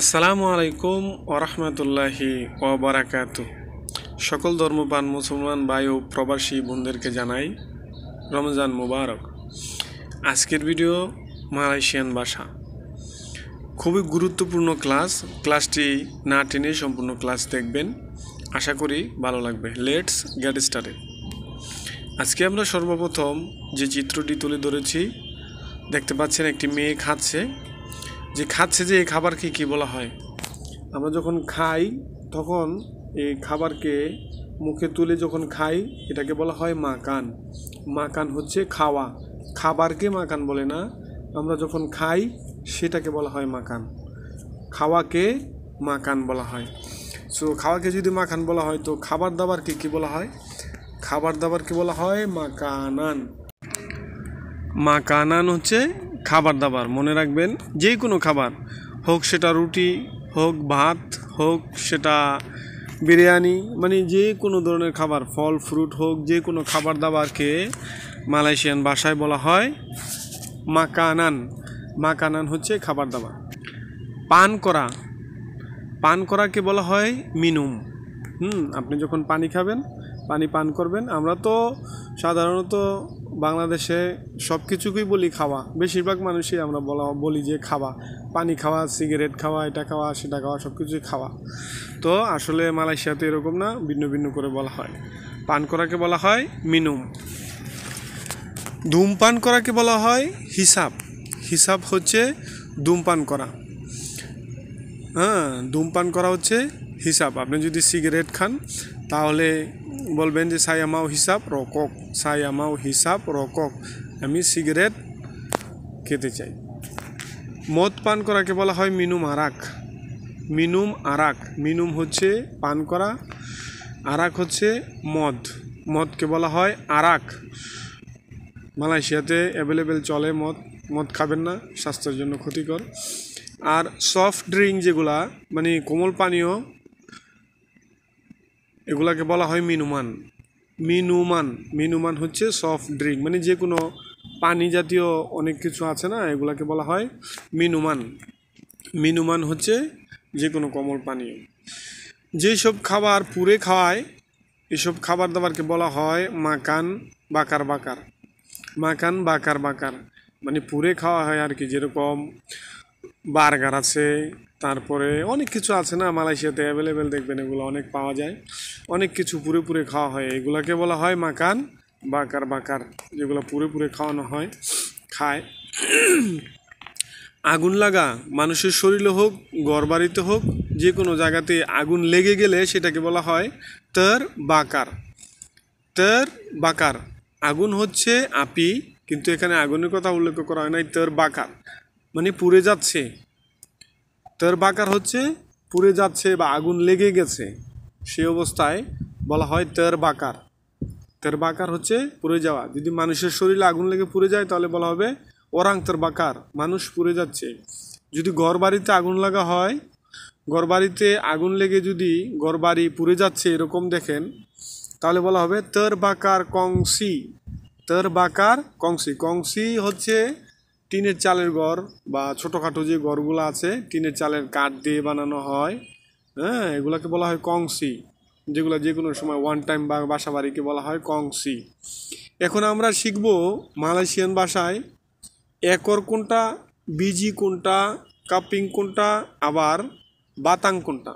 আসসালামু আলাইকুম ওরহমতুল্লাহি ওবরাকাতু সকল ধর্মপান মুসলমান ভাই ও প্রবাসী বোনদেরকে জানাই রমজান মুবারক আজকের ভিডিও মালয়েশিয়ান ভাষা খুবই গুরুত্বপূর্ণ ক্লাস ক্লাসটি না টেনে সম্পূর্ণ ক্লাস দেখবেন আশা করি ভালো লাগবে লেটস গ্যাট স্টারে আজকে আমরা সর্বপ্রথম যে চিত্রটি তুলে ধরেছি দেখতে পাচ্ছেন একটি মেয়ে খাচ্ছে যে খাচ্ছে যে এই খাবারকে কী বলা হয় আমরা যখন খাই তখন এই খাবারকে মুখে তুলে যখন খাই এটাকে বলা হয় মাকান মাকান হচ্ছে খাওয়া খাবারকে মাকান বলে না আমরা যখন খাই সেটাকে বলা হয় মাকান খাওয়াকে মাকান বলা হয় সো খাওয়াকে যদি মাখান বলা হয় তো খাবার দাবারকে কী বলা হয় খাবার দাবারকে বলা হয় মাকানান মাকানান হচ্ছে খাবার দাবার মনে রাখবেন যে কোনো খাবার হোক সেটা রুটি হোক ভাত হোক সেটা বিরিয়ানি মানে যে কোনো ধরনের খাবার ফল ফ্রুট হোক যে কোনো খাবার দাবারকে মালয়েশিয়ান ভাষায় বলা হয় মাকানান মাকানান হচ্ছে খাবার দাবার পান করা পান করাকে বলা হয় মিনুম হুম আপনি যখন পানি খাবেন পানি পান করবেন আমরা তো সাধারণত বাংলাদেশে সব কিছুকেই বলি খাওয়া বেশিরভাগ মানুষই আমরা বলা বলি যে খাওয়া পানি খাওয়া সিগারেট খাওয়া এটা খাওয়া সেটা খাওয়া সব কিছুই খাওয়া তো আসলে মালয়েশিয়াতে এরকম না ভিন্ন ভিন্ন করে বলা হয় পান করাকে বলা হয় মিনুম ধূমপান করাকে বলা হয় হিসাব হিসাব হচ্ছে ধূমপান করা হ্যাঁ ধূমপান করা হচ্ছে হিসাব আপনি যদি সিগারেট খান তাহলে বলবেন যে সায়ামাও হিসাব রকক সায়ামাও হিসাব রকক আমি সিগারেট খেতে চাই মদ পান করাকে বলা হয় মিনুম আরাক মিনুম আরাক মিনুম হচ্ছে পান করা আরাক হচ্ছে মদ মদকে বলা হয় আরাক মালয়েশিয়াতে অ্যাভেলেবেল চলে মদ মদ খাবেন না স্বাস্থ্যের জন্য ক্ষতিকর আর সফট ড্রিঙ্ক যেগুলা মানে কোমল পানীয় এগুলাকে বলা হয় মিনুমান মিনুমান মিনুমান হচ্ছে সফট ড্রিঙ্ক মানে যে কোনো পানি জাতীয় অনেক কিছু আছে না এগুলাকে বলা হয় মিনুমান মিনুমান হচ্ছে যে কোনো কোমল পানীয় যেসব খাবার পুরে খাওয়ায় এসব খাবার দাবারকে বলা হয় মাকান বাকার বাকার মাকান বাকার বাকার মানে পুরে খাওয়া হয় আর কি যেরকম বার্গার আছে তারপরে অনেক কিছু আছে না মালয়েশিয়াতে অ্যাভেলেবেল দেখবেন এগুলো অনেক পাওয়া যায় অনেক কিছু পুরে পুরে খাওয়া হয় এগুলাকে বলা হয় মাকান বাকার বাকার যেগুলো পুরে পুরে খাওয়ানো হয় খায় আগুন লাগা মানুষের শরীরে হোক গড় বাড়িতে হোক যে কোনো জায়গাতে আগুন লেগে গেলে সেটাকে বলা হয় তর বাকার তর বাকার আগুন হচ্ছে আপি কিন্তু এখানে আগুনের কথা উল্লেখ করা হয় নাই তর বাকার মানে পুড়ে যাচ্ছে তার বাকার হচ্ছে পুড়ে যাচ্ছে বা আগুন লেগে গেছে সে অবস্থায় বলা হয় তের বাকার তের বাকার হচ্ছে পুড়ে যাওয়া যদি মানুষের শরীরে আগুন লেগে পুড়ে যায় তাহলে বলা হবে ওরাং তের বাকার মানুষ পুড়ে যাচ্ছে যদি ঘর বাড়িতে আগুন লাগা হয় ঘর বাড়িতে আগুন লেগে যদি ঘর বাড়ি পুড়ে যাচ্ছে এরকম দেখেন তাহলে বলা হবে তের বাকার কংসি তের বাকার কংসি কংসি হচ্ছে টিনের চালের ঘর বা ছোটোখাটো যে ঘরগুলো আছে টিনের চালের কাঠ দিয়ে বানানো হয় হ্যাঁ এগুলোকে বলা হয় কংসি যেগুলো যে কোনো সময় ওয়ান টাইম বা বাসা বাড়িকে বলা হয় কংসি এখন আমরা শিখব মালয়েশিয়ান ভাষায় একর কোনটা বিজি কোনটা কাপিং কোনটা আবার বাতাং কোনটা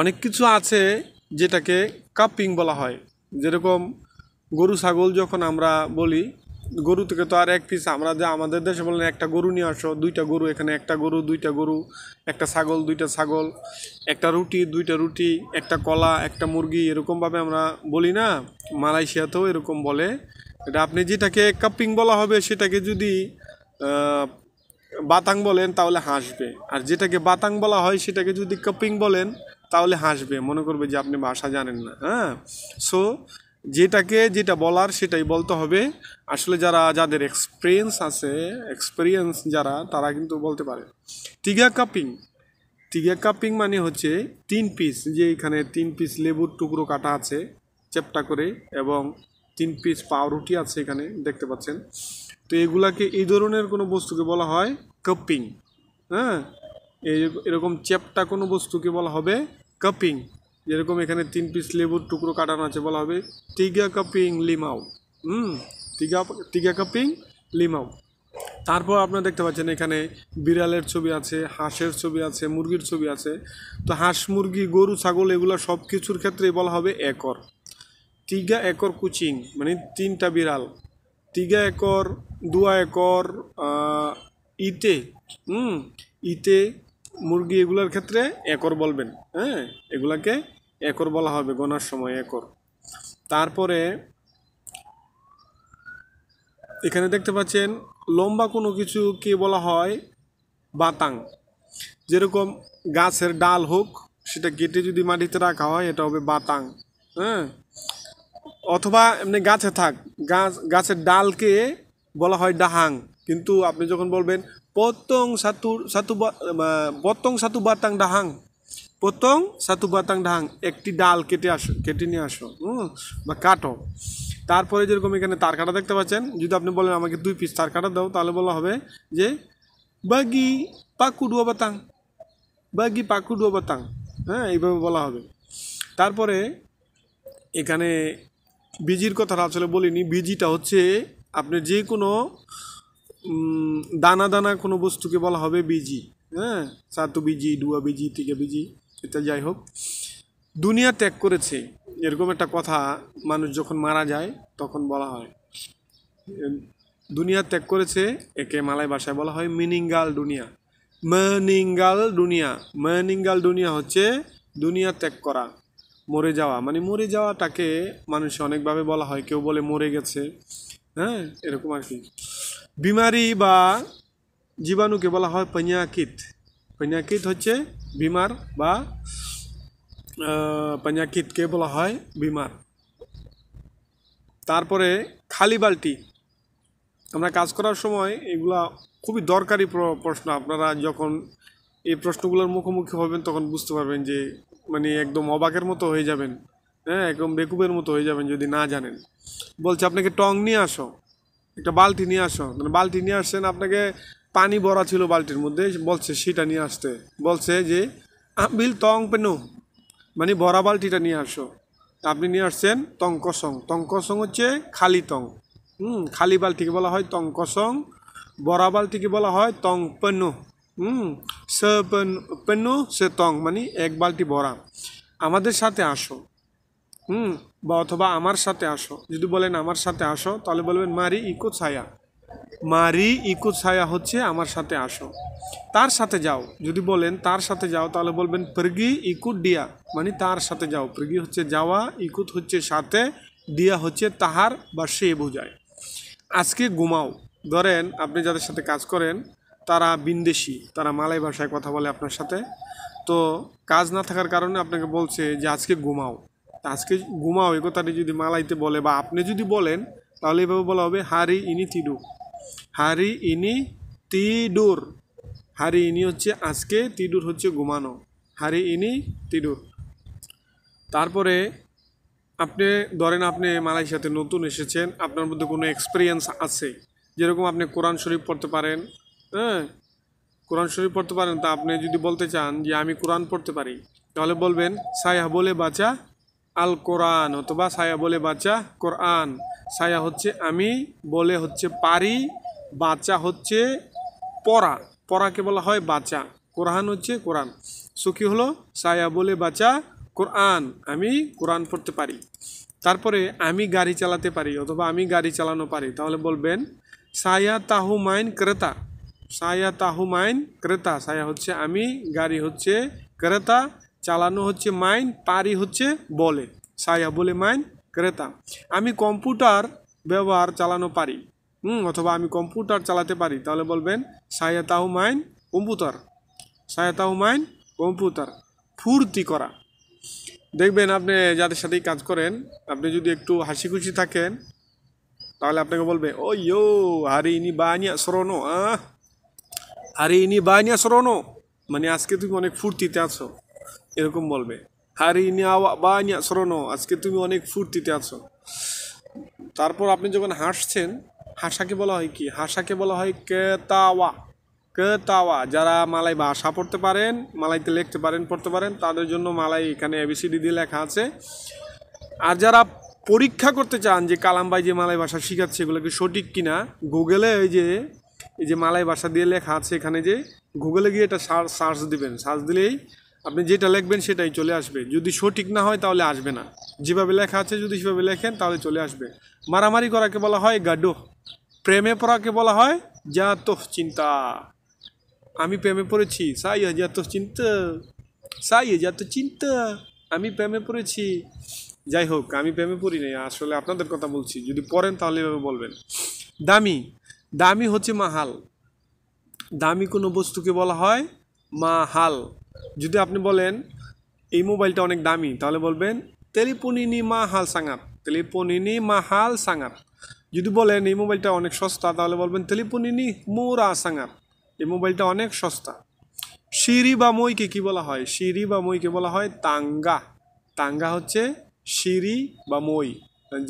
অনেক কিছু আছে যেটাকে কাপিং বলা হয় যেরকম গরু ছাগল যখন আমরা বলি গরু থেকে তো আর এক পিস আমরা যে আমাদের দেশে বললেন একটা গরু নিয়ে আসো দুইটা গরু এখানে একটা গরু দুইটা গরু একটা ছাগল দুইটা ছাগল একটা রুটি দুইটা রুটি একটা কলা একটা মুরগি এরকমভাবে আমরা বলি না মালয়েশিয়াতেও এরকম বলে এটা আপনি যেটাকে কাপিং বলা হবে সেটাকে যদি বাতাং বলেন তাহলে হাসবে আর যেটাকে বাতাং বলা হয় সেটাকে যদি কাপিং বলেন তাহলে হাসবে মনে করবে যে আপনি ভাষা জানেন না হ্যাঁ সো যেটাকে যেটা বলার সেটাই বলতে হবে আসলে যারা যাদের এক্সপিরিয়েন্স আছে এক্সপিরিয়েন্স যারা তারা কিন্তু বলতে পারে টিগা কাপিং টিগা কাপিং মানে হচ্ছে তিন পিস যে এখানে তিন পিস লেবুর টুকরো কাটা আছে চেপটা করে এবং তিন পিস পাউরুটি আছে এখানে দেখতে পাচ্ছেন তো এগুলাকে এই ধরনের কোনো বস্তুকে বলা হয় কাপিং হ্যাঁ এরকম চেপটা কোনো বস্তুকে বলা হবে কাপিং যেরকম এখানে তিন পিস লেবুর টুকরো কাটানো আছে বলা হবে টিগা কাপিং লিমাও হুম টিগা টিগা কাপিং লিমাও তারপর আপনারা দেখতে পাচ্ছেন এখানে বিড়ালের ছবি আছে হাঁসের ছবি আছে মুরগির ছবি আছে তো হাঁস মুরগি গরু ছাগল এগুলো সব কিছুর ক্ষেত্রে বলা হবে একর টিগা একর কুচিং মানে তিনটা বিড়াল টিগা একর দুয়া একর ইতে হুম ইতে মুরগি এগুলোর ক্ষেত্রে একর বলবেন হ্যাঁ এগুলাকে একর বলা হবে গোনার সময় একর তারপরে এখানে দেখতে পাচ্ছেন লম্বা কোনো কিছু কি বলা হয় বাতাং যেরকম গাছের ডাল হোক সেটা কেটে যদি মাটিতে রাখা হয় এটা হবে বাতাং হ্যাঁ অথবা এমনি গাছে থাক গাছ গাছের ডালকে বলা হয় ডাহাং কিন্তু আপনি যখন বলবেন পত্তং সাতু সাতু পতং সাতু বাতাং ডাহাং প্রথম সাতু বাতাং ঢাং একটি ডাল কেটে আসো কেটে নিয়ে আসো হুম বা কাটো তারপরে যেরকম এখানে তার কাটা দেখতে পাচ্ছেন যদি আপনি বলেন আমাকে দুই পিস তার কাটা দাও তাহলে বলা হবে যে বাগি পাকুডুয়া বাতাং বাগি পাকুডুয়া বাতাং হ্যাঁ এইভাবে বলা হবে তারপরে এখানে বিজির কথা আসলে বলিনি বিজিটা হচ্ছে আপনি যে কোনো দানা দানা কোনো বস্তুকে বলা হবে বিজি হ্যাঁ সাতু বিজি ডুয়া বিজি তিকে বিজি এটা যাই হোক দুনিয়া ত্যাগ করেছে এরকম একটা কথা মানুষ যখন মারা যায় তখন বলা হয় দুনিয়া ত্যাগ করেছে একে মালায় ভাষায় বলা হয় মিনিঙ্গাল দুনিয়া মনিঙ্গাল দুনিয়া মিঙ্গাল দুনিয়া হচ্ছে দুনিয়া ত্যাগ করা মরে যাওয়া মানে মরে যাওয়াটাকে মানুষ অনেকভাবে বলা হয় কেউ বলে মরে গেছে হ্যাঁ এরকম আর কি বিমারি বা জীবাণুকে বলা হয় পঞ্জাকিত পঞ্জাকিত হচ্ছে বিমার বা পাঞ্জাকিতকে বলা হয় বিমার তারপরে খালি বালতি আমরা কাজ করার সময় এগুলা খুবই দরকারি প্রশ্ন আপনারা যখন এই প্রশ্নগুলোর মুখোমুখি হবেন তখন বুঝতে পারবেন যে মানে একদম অবাকের মতো হয়ে যাবেন হ্যাঁ একদম বেকুবের মতো হয়ে যাবেন যদি না জানেন বলছে আপনাকে টং নিয়ে আসো একটা বালতি নিয়ে আসো মানে বালতি নিয়ে আসছেন আপনাকে পানি ভরা ছিল বালতির মধ্যে বলছে সেটা নিয়ে আসতে বলছে যে বিল তং পেনু মানে ভরা বালতিটা নিয়ে আসো আপনি নিয়ে আসছেন তংকসং তংকসং হচ্ছে খালি তং হুম খালি বালতিকে বলা হয় তংকসং বরা বালতিকে বলা হয় তং পেনু হুম স পেনু সে তং মানে এক বালতি ভরা আমাদের সাথে আসো হুম বা অথবা আমার সাথে আসো যদি বলেন আমার সাথে আসো তাহলে বলবেন মারি ইকো ছায়া মারি ইকু ছায়া হচ্ছে আমার সাথে আসো তার সাথে যাও যদি বলেন তার সাথে যাও তাহলে বলবেন প্রগি ইকুত ডিয়া মানে তার সাথে যাও প্রগি হচ্ছে যাওয়া ইকুত হচ্ছে সাথে ডিয়া হচ্ছে তাহার বা সে বোঝায় আজকে ঘুমাও ধরেন আপনি যাদের সাথে কাজ করেন তারা বিন্দেশি তারা মালাই ভাষায় কথা বলে আপনার সাথে তো কাজ না থাকার কারণে আপনাকে বলছে যে আজকে ঘুমাও আজকে ঘুমাও এ কথাটি যদি মালাইতে বলে বা আপনি যদি বলেন তাহলে এভাবে বলা হবে হারি ইনি তিরু হারি ইনি তিডুর হারি ইনি হচ্ছে আজকে তিডুর হচ্ছে ঘুমানো হারি ইনি তিডুর তারপরে আপনি ধরেন আপনি মালয়েশিয়াতে নতুন এসেছেন আপনার মধ্যে কোনো এক্সপিরিয়েন্স আছে যেরকম আপনি কোরআন শরীফ পড়তে পারেন হ্যাঁ কোরআন শরীফ পড়তে পারেন তা আপনি যদি বলতে চান যে আমি কোরআন পড়তে পারি তাহলে বলবেন সায়া বলে বাঁচা আল কোরআন অথবা সায়া বলে বাঁচা কোরআন ছায়া হচ্ছে আমি বলে হচ্ছে পারি বাঁচা হচ্ছে পড়া পড়াকে বলা হয় বাঁচা কোরআন হচ্ছে কোরআন সুখী হলো ছায়া বলে বাঁচা কোরআন আমি কোরআন পড়তে পারি তারপরে আমি গাড়ি চালাতে পারি অথবা আমি গাড়ি চালানো পারি তাহলে বলবেন সায়া তাহু মাইন ক্রেতা সায়া তাহু মাইন ক্রেতা সায়া হচ্ছে আমি গাড়ি হচ্ছে ক্রেতা চালানো হচ্ছে মাইন পারি হচ্ছে বলে সায়া বলে মাইন ক্রেতা আমি কম্পিউটার ব্যবহার চালানো পারি হুম অথবা আমি কম্পিউটার চালাতে পারি তাহলে বলবেন সায়াতাহু মাইন কম্পিউটার সায়াতাহু মাইন কম্পিউটার ফুর্তি করা দেখবেন আপনি যাদের সাথেই কাজ করেন আপনি যদি একটু হাসি খুশি থাকেন তাহলে আপনাকে বলবে ও ইয়ো হারি ইনি বানিয়া সরনো আহ হারি ইনি বানিয়া সরনো মানে আজকে তুমি অনেক ফুর্তিতে আছো এরকম বলবে হারি বা বানিয়া সরনো আজকে তুমি অনেক ফুর্তিতে আছো তারপর আপনি যখন হাসছেন হাসাকে বলা হয় কি হাসাকে বলা হয় কেতাওয়া কেতাওয়া যারা মালাই ভাষা পড়তে পারেন মালাইতে লিখতে পারেন পড়তে পারেন তাদের জন্য মালাই এখানে এবিসিডি দিয়ে লেখা আছে আর যারা পরীক্ষা করতে চান যে কালামবাই যে মালাই ভাষা শেখাচ্ছে এগুলো কি সঠিক কিনা গুগলে ওই যে এই যে মালাই ভাষা দিয়ে লেখা আছে এখানে যে গুগলে গিয়ে এটা সার্চ দিবেন সার্চ দিলেই আপনি যেটা লিখবেন সেটাই চলে আসবে যদি সঠিক না হয় তাহলে আসবে না যেভাবে লেখা আছে যদি সেভাবে লেখেন তাহলে চলে আসবে মারামারি করাকে বলা হয় গাডো প্রেমে পড়াকে বলা হয় যা জাত চিন্তা আমি প্রেমে পড়েছি সাই তো চিন্তা সাই তো চিন্তা আমি প্রেমে পড়েছি যাই হোক আমি প্রেমে পড়ি নাই আসলে আপনাদের কথা বলছি যদি পড়েন তাহলে এভাবে বলবেন দামি দামি হচ্ছে মাহাল দামি কোনো বস্তুকে বলা হয় মাহাল যদি আপনি বলেন এই মোবাইলটা অনেক দামি তাহলে বলবেন তেলিপনিনি মা হাল সাঙাত তেলিপনিনি মা হাল সাঙাত যদি বলেন এই মোবাইলটা অনেক সস্তা তাহলে বলবেন তেলিপনিনি মোরা সাঙাত এই মোবাইলটা অনেক সস্তা সিঁড়ি বা মইকে কি বলা হয় সিঁড়ি বা মইকে বলা হয় তাঙ্গা তাঙ্গা হচ্ছে সিঁড়ি বা মই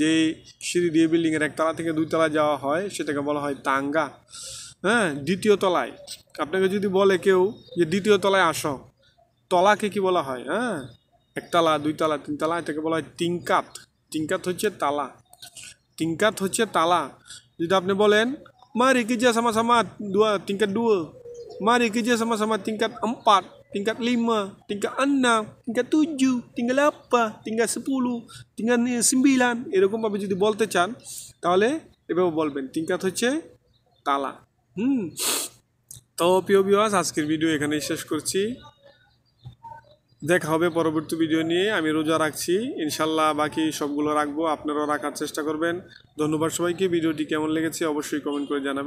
যে সিঁড়ি দিয়ে বিল্ডিংয়ের একতলা থেকে দুইতলা যাওয়া হয় সেটাকে বলা হয় তাঙ্গা হ্যাঁ দ্বিতীয় তলায় আপনাকে যদি বলে কেউ যে দ্বিতীয় তলায় আসো তলাকে কি বলা হয় হ্যাঁ একতলা দুইতলা তিনতলা এটাকে বলা হয় টিংকাত টিঙ্কাত হচ্ছে তালা টিঙ্কাত হচ্ছে তালা যদি আপনি বলেন মা রেখে যা সামা সামা দুয়া টিঙ্কাত দু মা রেখে যা সামা সামা টিঙ্কাত আম্পাত টিঙ্কাত লিমা টিঙ্কা আন্না টিঙ্কা তুজু টিঙ্কা আপা টিঙ্কা সুপুলু টিঙ্কা সিম্বিলান এরকমভাবে যদি বলতে চান তাহলে এভাবে বলবেন টিংকাত হচ্ছে তালা হুম তো প্রিয় বিবাস আজকের ভিডিও এখানেই শেষ করছি দেখা হবে পরবর্তী ভিডিও নিয়ে আমি রোজা রাখছি ইনশাল্লাহ বাকি সবগুলো রাখবো আপনারাও রাখার চেষ্টা করবেন ধন্যবাদ সবাইকে ভিডিওটি কেমন লেগেছে অবশ্যই কমেন্ট করে জানাবেন